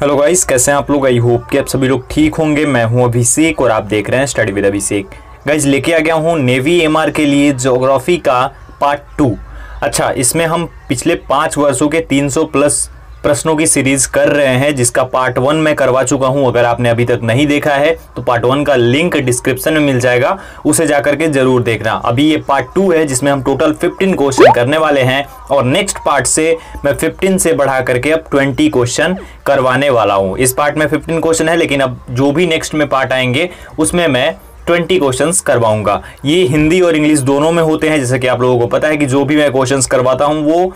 hello guys कैसे हैं आप लोग आई होप कि आप सभी लोग ठीक होंगे मैं हूं अभिषेक और आप देख रहे हैं स्टडी विद अभिषेक गाइस लेके आ गया हूं नेवी एमआर के लिए जोग्राफी का पार्ट टू अच्छा इसमें हम पिछले पाँच वर्षों के 300 प्लस प्रश्नों की सीरीज कर रहे हैं जिसका पार्ट वन मैं करवा चुका हूं अगर आपने अभी तक नहीं देखा है तो पार्ट वन का लिंक डिस्क्रिप्शन में मिल जाएगा उसे जाकर के जरूर देखना अभी ये पार्ट टू है जिसमें हम टोटल फिफ्टीन क्वेश्चन करने वाले हैं और नेक्स्ट पार्ट से मैं फिफ्टीन से बढ़ा करके अब ट्वेंटी क्वेश्चन करवाने वाला हूँ इस पार्ट में फिफ्टीन क्वेश्चन है लेकिन अब जो भी नेक्स्ट में पार्ट आएंगे उसमें मैं 20 क्वेश्चंस करवाऊंगा ये हिंदी और इंग्लिश दोनों में होते हैं जैसे कि आप लोगों को पता है कि जो भी मैं क्वेश्चंस करवाता हूं वो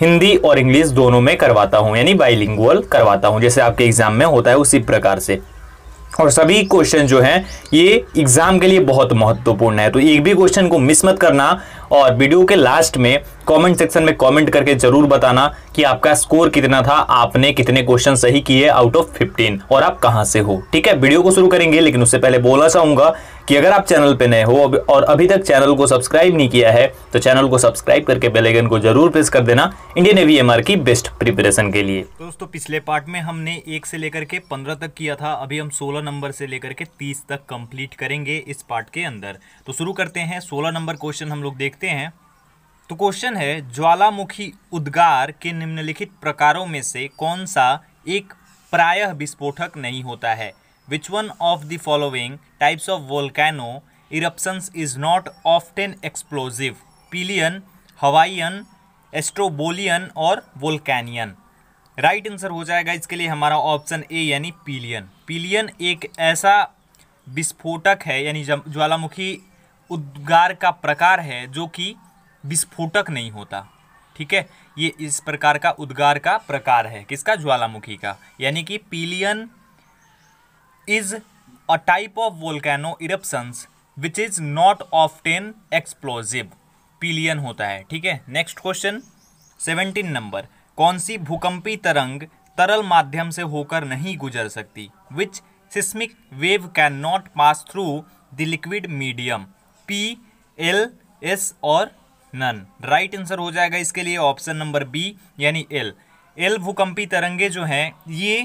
हिंदी और इंग्लिश दोनों में करवाता हूँ यानी बाईलिंगुअल करवाता हूँ जैसे आपके एग्जाम में होता है उसी प्रकार से और सभी क्वेश्चन जो हैं ये एग्जाम के लिए बहुत महत्वपूर्ण है तो एक भी क्वेश्चन को मिस मत करना और वीडियो के लास्ट में कमेंट सेक्शन में कमेंट करके जरूर बताना कि आपका स्कोर कितना था आपने कितने क्वेश्चन सही किए आउट ऑफ 15 और आप कहां से हो ठीक है वीडियो को शुरू करेंगे लेकिन उससे पहले बोलना चाहूंगा कि अगर आप चैनल पे नए हो और अभी तक चैनल को सब्सक्राइब नहीं किया है तो चैनल को सब्सक्राइब करके बेलेगन को जरूर प्रेस कर देना इंडियन एवीएमआर की बेस्ट प्रिपरेशन के लिए दोस्तों पिछले पार्ट में हमने एक से लेकर के पंद्रह तक किया था अभी हम सोलह नंबर से लेकर के तीस तक कंप्लीट करेंगे इस पार्ट के अंदर तो शुरू करते हैं सोलह नंबर क्वेश्चन हम लोग देखते देखते हैं तो क्वेश्चन है ज्वालामुखी उद्गार के निम्नलिखित प्रकारों में से कौन सा एक प्रायः विस्फोटक नहीं होता है which one of the following types of volcano eruptions is not often explosive Pelean Hawaiian Strombolian और वोल्कैनियन राइट आंसर हो जाएगा इसके लिए हमारा ऑप्शन ए यानी पीलियन पीलियन एक ऐसा विस्फोटक है यानी ज्वालामुखी उद्गार का प्रकार है जो कि विस्फोटक नहीं होता ठीक है ये इस प्रकार का उद्गार का प्रकार है किसका ज्वालामुखी का यानी कि Pelean is a type of volcano eruptions which is not often explosive Pelean होता है ठीक है नेक्स्ट क्वेश्चन सेवनटीन नंबर कौन सी भूकंपी तरंग तरल माध्यम से होकर नहीं गुजर सकती which seismic wave can not pass through the liquid medium P L S और नन राइट आंसर हो जाएगा इसके लिए ऑप्शन नंबर बी यानी एल एल भूकंपी तरंगे जो हैं ये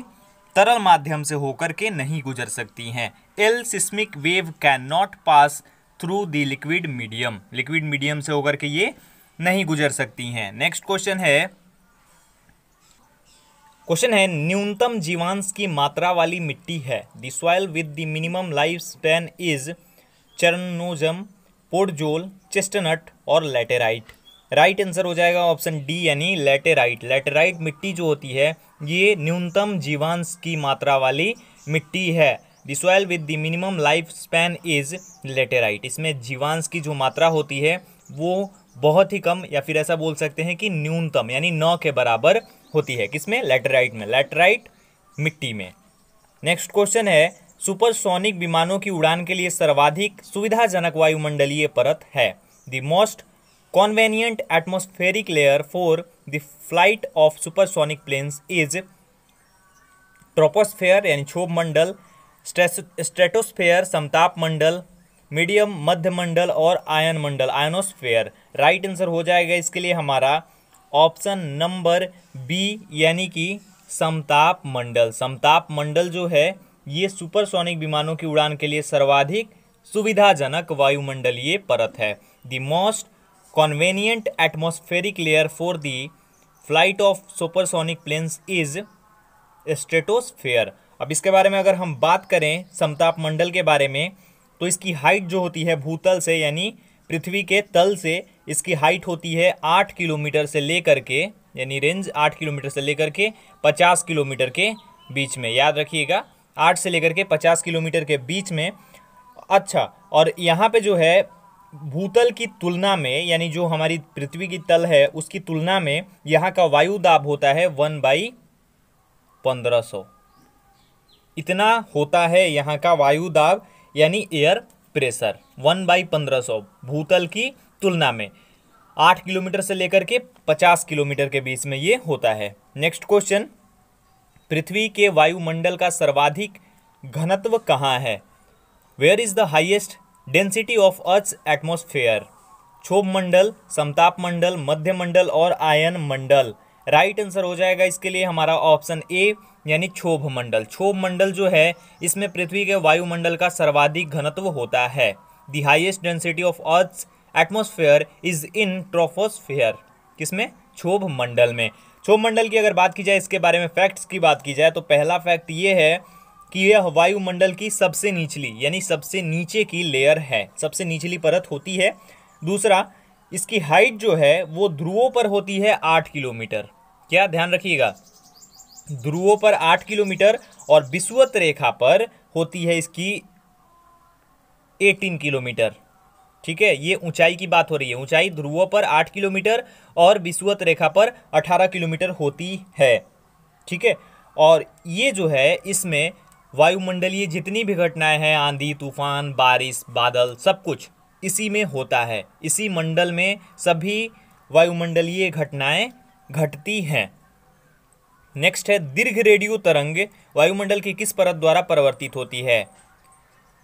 तरल माध्यम से होकर के नहीं गुजर सकती हैं L seismic wave can not pass through the liquid medium liquid medium से होकर के ये नहीं गुजर सकती हैं नेक्स्ट क्वेश्चन है क्वेश्चन है न्यूनतम जीवांश की मात्रा वाली मिट्टी है the soil with the minimum life span is chernozem podzol chestnut और लेटेराइट राइट आंसर हो जाएगा ऑप्शन डी यानी लेटेराइट लेटेराइट मिट्टी जो होती है ये न्यूनतम जीवांश की मात्रा वाली मिट्टी है the soil with the minimum life span is laterite इसमें जीवांश की जो मात्रा होती है वो बहुत ही कम या फिर ऐसा बोल सकते हैं कि न्यूनतम यानी नौ के बराबर होती है किसमें लेटेराइट में लेटेराइट मिट्टी में नेक्स्ट क्वेश्चन है सुपरसोनिक विमानों की उड़ान के लिए सर्वाधिक सुविधाजनक वायुमंडलीय परत है the most convenient atmospheric layer for the flight of supersonic planes is troposphere यानी क्षोभ मंडल स्ट्रेटोस्फेयर समताप मंडल मीडियम मध्य मंडल और आयन मंडल आयनोस्फेयर राइट आंसर हो जाएगा इसके लिए हमारा ऑप्शन नंबर बी यानी कि समताप मंडल समताप मंडल जो है ये सुपरसोनिक विमानों की उड़ान के लिए सर्वाधिक सुविधाजनक वायुमंडलीय परत है the most convenient atmospheric layer for the flight of supersonic planes is stratosphere अब इसके बारे में अगर हम बात करें समताप मंडल के बारे में तो इसकी हाइट जो होती है भूतल से यानी पृथ्वी के तल से इसकी हाइट होती है आठ किलोमीटर से लेकर के यानी रेंज आठ किलोमीटर से लेकर के पचास किलोमीटर के बीच में याद रखिएगा आठ से लेकर के पचास किलोमीटर के बीच में अच्छा और यहाँ पे जो है भूतल की तुलना में यानी जो हमारी पृथ्वी की तल है उसकी तुलना में यहाँ का वायु दाब होता है वन बाई पंद्रह सौ इतना होता है यहाँ का वायु दाब यानी एयर प्रेशर वन बाई पंद्रह सौ भूतल की तुलना में आठ किलोमीटर से लेकर के पचास किलोमीटर के बीच में ये होता है नेक्स्ट क्वेश्चन पृथ्वी के वायुमंडल का सर्वाधिक घनत्व कहाँ है where is the highest density of earth atmosphere क्षोभ मंडल समताप मंडल मध्य मंडल और आयन मंडल राइट आंसर हो जाएगा इसके लिए हमारा ऑप्शन ए यानी क्षोभ मंडल क्षोभ मंडल जो है इसमें पृथ्वी के वायुमंडल का सर्वाधिक घनत्व होता है the highest density of earth atmosphere is in troposphere किसमें क्षोभ मंडल में मंडल की अगर बात की जाए इसके बारे में फैक्ट्स की बात की जाए तो पहला फैक्ट ये है कि यह वायुमंडल की सबसे निचली यानी सबसे नीचे की लेयर है सबसे निचली परत होती है दूसरा इसकी हाइट जो है वो ध्रुवों पर होती है आठ किलोमीटर क्या ध्यान रखिएगा ध्रुवों पर आठ किलोमीटर और विश्वत रेखा पर होती है इसकी एटीन किलोमीटर ठीक है ये ऊंचाई की बात हो रही है ऊंचाई ध्रुवों पर आठ किलोमीटर और विश्वत रेखा पर अठारह किलोमीटर होती है ठीक है और ये जो है इसमें वायुमंडलीय जितनी भी घटनाएं हैं आंधी तूफान बारिश बादल सब कुछ इसी में होता है इसी मंडल में सभी वायुमंडलीय घटनाएं घटती हैं नेक्स्ट है दीर्घ रेडियो तरंग वायुमंडल की किस परत द्वारा परिवर्तित होती है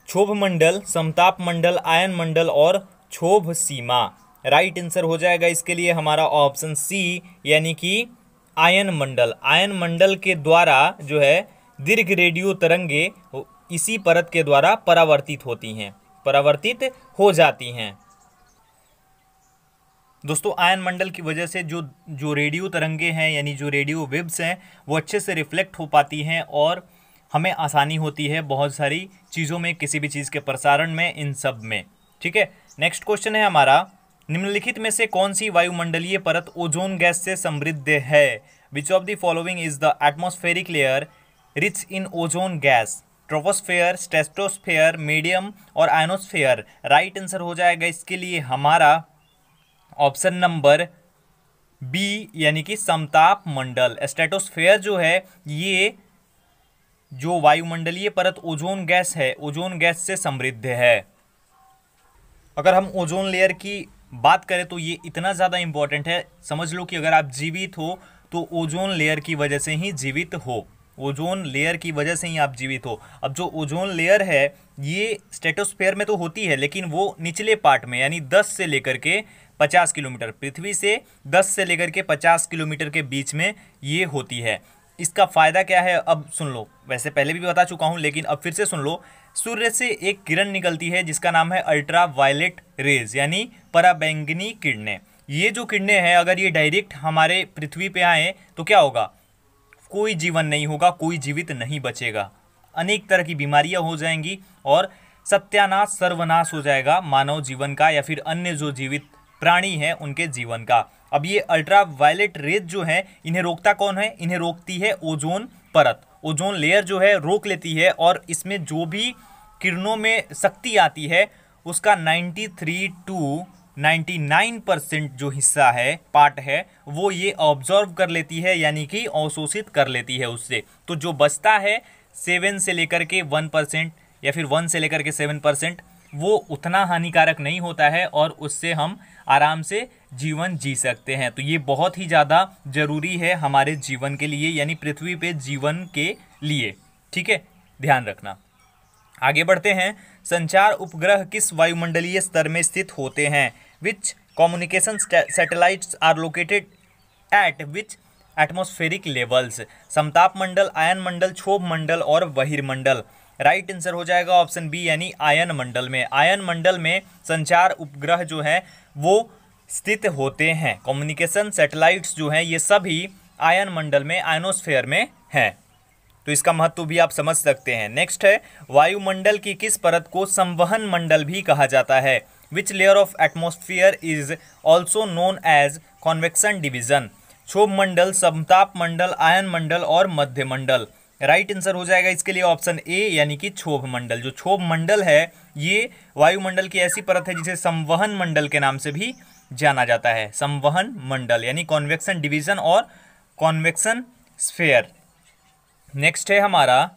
क्षोभ मंडल समताप मंडल आयन मंडल और क्षोभ सीमा राइट आंसर हो जाएगा इसके लिए हमारा ऑप्शन सी यानी कि आयन मंडल आयन मंडल के द्वारा जो है दीर्घ रेडियो तरंगे इसी परत के द्वारा परावर्तित होती हैं परावर्तित हो जाती हैं दोस्तों आयन मंडल की वजह से जो जो रेडियो तरंगे हैं यानी जो रेडियो वेब्स हैं वो अच्छे से रिफ्लेक्ट हो पाती हैं और हमें आसानी होती है बहुत सारी चीज़ों में किसी भी चीज़ के प्रसारण में इन सब में ठीक है नेक्स्ट क्वेश्चन है हमारा निम्नलिखित में से कौन सी वायुमंडलीय परत ओजोन गैस से समृद्ध है which of the following is the atmospheric layer rich in ozone gas troposphere stratosphere medium और आयनोस्फेयर राइट आंसर हो जाएगा इसके लिए हमारा ऑप्शन नंबर बी यानी कि समताप मंडल स्टेटोस्फेयर जो है ये जो वायुमंडलीय परत ओजोन गैस है ओजोन गैस से समृद्ध है अगर हम ओजोन लेयर की बात करें तो ये इतना ज़्यादा इम्पॉर्टेंट है समझ लो कि अगर आप जीवित हो तो ओजोन लेयर की वजह से ही जीवित हो ओजोन लेयर की वजह से ही आप जीवित हो अब जो ओजोन लेयर है ये स्टेटोस्फेयर में तो होती है लेकिन वो निचले पार्ट में यानी 10 से लेकर के 50 किलोमीटर पृथ्वी से 10 से लेकर के 50 किलोमीटर के बीच में ये होती है इसका फ़ायदा क्या है अब सुन लो वैसे पहले भी बता चुका हूँ लेकिन अब फिर से सुन लो सूर्य से एक किरण निकलती है जिसका नाम है अल्ट्रा वायलेट रेज यानी पराबैंगनी किरणें ये जो किरणें हैं अगर ये डायरेक्ट हमारे पृथ्वी पे आएँ तो क्या होगा कोई जीवन नहीं होगा कोई जीवित नहीं बचेगा अनेक तरह की बीमारियां हो जाएंगी और सत्यानाश सर्वनाश हो जाएगा मानव जीवन का या फिर अन्य जो जीवित प्राणी हैं उनके जीवन का अब ये अल्ट्रा वायलेट रेज जो है इन्हें रोकता कौन है इन्हें रोकती है ओजोन परत ओजोन लेयर जो है रोक लेती है और इसमें जो भी किरणों में शक्ति आती है उसका 93 टू 99 परसेंट जो हिस्सा है पार्ट है वो ये ऑब्जॉर्व कर लेती है यानी कि अवशोषित कर लेती है उससे तो जो बचता है सेवन से लेकर के वन परसेंट या फिर वन से लेकर के सेवन परसेंट वो उतना हानिकारक नहीं होता है और उससे हम आराम से जीवन जी सकते हैं तो ये बहुत ही ज़्यादा ज़रूरी है हमारे जीवन के लिए यानी पृथ्वी पे जीवन के लिए ठीक है ध्यान रखना आगे बढ़ते हैं संचार उपग्रह किस वायुमंडलीय स्तर में स्थित होते हैं which communication satellites are located at which atmospheric levels समताप मंडल आयन मंडल क्षोभ मंडल और बहिर्मंडल राइट आंसर हो जाएगा ऑप्शन बी यानी आयन मंडल में आयन मंडल में संचार उपग्रह जो है वो स्थित होते हैं कम्युनिकेशन सैटेलाइट्स जो हैं ये सभी आयन मंडल में आयनोस्फेयर में हैं तो इसका महत्व भी आप समझ सकते हैं नेक्स्ट है वायुमंडल की किस परत को संवहन मंडल भी कहा जाता है which layer of atmosphere is also known as convection division क्षोभ मंडल समताप मंडल आयन मंडल और मध्य मंडल राइट right आंसर हो जाएगा इसके लिए ऑप्शन ए यानी कि क्षोभ मंडल जो क्षोभ मंडल है ये वायुमंडल की ऐसी परत है जिसे संवहन मंडल के नाम से भी जाना जाता है संवहन मंडल यानी कॉन्वेक्शन डिवीजन और कॉन्वेक्शन स्फेयर नेक्स्ट है हमारा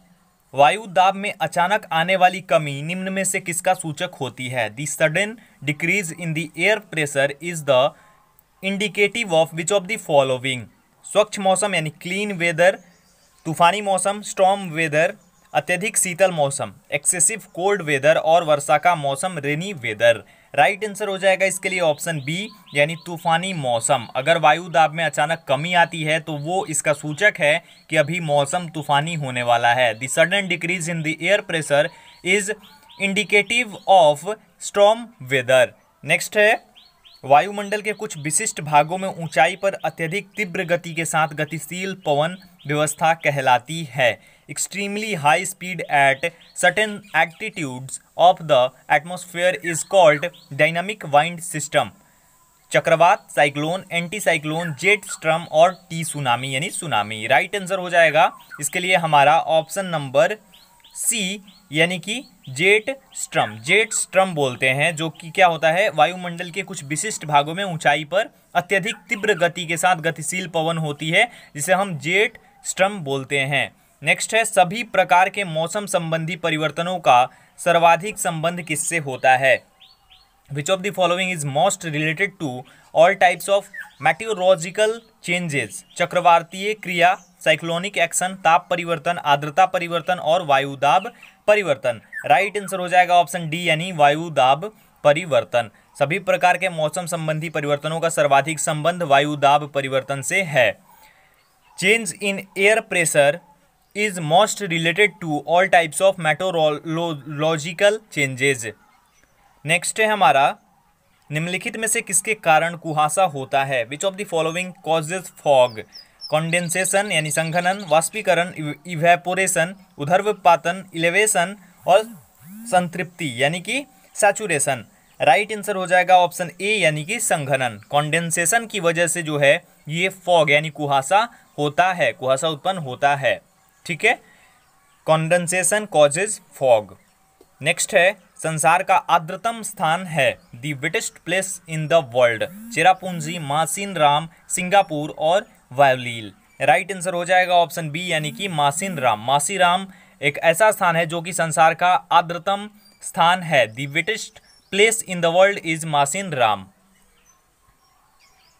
वायु दाब में अचानक आने वाली कमी निम्न में से किसका सूचक होती है the sudden decrease in the air pressure is the indicative of which of the following स्वच्छ मौसम यानी क्लीन वेदर तूफानी मौसम स्ट्रॉम वेदर अत्यधिक शीतल मौसम एक्सेसिव कोल्ड वेदर और वर्षा का मौसम रेनी वेदर राइट आंसर हो जाएगा इसके लिए ऑप्शन बी यानी तूफानी मौसम अगर वायु दाब में अचानक कमी आती है तो वो इसका सूचक है कि अभी मौसम तूफानी होने वाला है the sudden decrease in the air pressure is indicative of storm weather next है वायुमंडल के कुछ विशिष्ट भागों में ऊंचाई पर अत्यधिक तीव्र गति के साथ गतिशील पवन व्यवस्था कहलाती है extremely high speed at certain altitudes of the atmosphere is called dynamic wind system चक्रवात cyclone anti cyclone jet stream और टी सुनामी यानी सुनामी राइट आंसर हो जाएगा इसके लिए हमारा ऑप्शन नंबर सी यानी कि जेट स्ट्रम जेट स्ट्रम बोलते हैं जो कि क्या होता है वायुमंडल के कुछ विशिष्ट भागों में ऊंचाई पर अत्यधिक तीव्र गति के साथ गतिशील पवन होती है जिसे हम जेट स्ट्रम बोलते हैं नेक्स्ट है सभी प्रकार के मौसम संबंधी परिवर्तनों का सर्वाधिक संबंध किससे होता है which of the following is most related to all types of meteorological changes चक्रवातीय क्रिया साइक्लोनिक एक्शन ताप परिवर्तन आर्द्रता परिवर्तन और वायु दाब परिवर्तन राइट right आंसर हो जाएगा ऑप्शन डी यानी वायु दाब परिवर्तन सभी प्रकार के मौसम संबंधी परिवर्तनों का सर्वाधिक संबंध वायु दाब परिवर्तन से है change in air pressure is most related to all types of meteorological changes next है हमारा निम्नलिखित में से किसके कारण कुहासा होता है which of the following causes fog condensation यानी संघनन वाष्पीकरण इवेपोरेशन उधर्वपातन इलेवेशन और संतृप्ति यानी कि सैचुरेशन राइट आंसर हो जाएगा ऑप्शन ए यानी कि संघनन कॉन्डेंसेशन की वजह से जो है ये फॉग यानी कुहासा होता है कुहासा उत्पन्न होता है ठीक है कॉन्डेंसेशन कॉजेज फॉग नेक्स्ट है संसार का आद्रतम स्थान है the wettest place in the world Cherrapunji Mawsynram Singapore और वायोलील राइट आंसर हो जाएगा ऑप्शन बी यानी कि मासिन राम मासी राम एक ऐसा स्थान है जो कि संसार का आद्रतम स्थान है the wettest place in the world is Mawsynram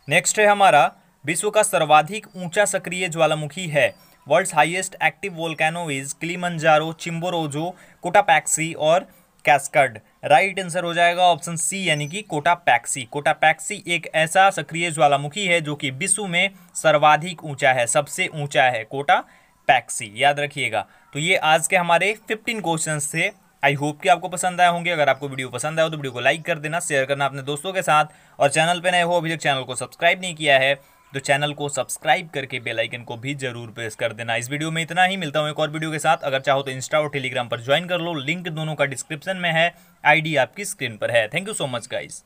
next है हमारा विश्व का सर्वाधिक ऊंचा सक्रिय ज्वालामुखी है world's highest active volcano is Kilimanjaro Chimborazo Cotopaxi और कैस्कड राइट आंसर हो जाएगा ऑप्शन सी यानी कि कोटापैक्सी कोटापैक्सी एक ऐसा सक्रिय ज्वालामुखी है जो कि विश्व में सर्वाधिक ऊंचा है सबसे ऊंचा है कोटा पैक्सी याद रखिएगा तो ये आज के हमारे फिफ्टीन क्वेश्चन थे आई होप कि आपको पसंद आए होंगे अगर आपको वीडियो पसंद आया हो तो वीडियो को लाइक कर देना शेयर करना अपने दोस्तों के साथ और चैनल पर नए हो अभी तक चैनल को सब्सक्राइब नहीं किया है तो चैनल को सब्सक्राइब करके बेलाइकन को भी जरूर प्रेस कर देना इस वीडियो में इतना ही मिलता हूँ एक और वीडियो के साथ अगर चाहो तो इंस्टा और टेलीग्राम पर ज्वाइन कर लो लिंक दोनों का डिस्क्रिप्शन में है आईडी आपकी स्क्रीन पर है thank you so much guys